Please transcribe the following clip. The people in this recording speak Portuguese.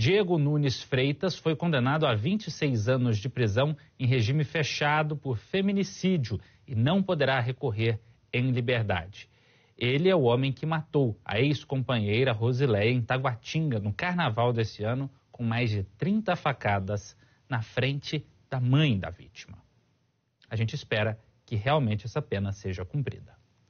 Diego Nunes Freitas foi condenado a 26 anos de prisão em regime fechado por feminicídio e não poderá recorrer em liberdade. Ele é o homem que matou a ex-companheira Rosileia em Taguatinga no carnaval desse ano, com mais de 30 facadas na frente da mãe da vítima. A gente espera que realmente essa pena seja cumprida.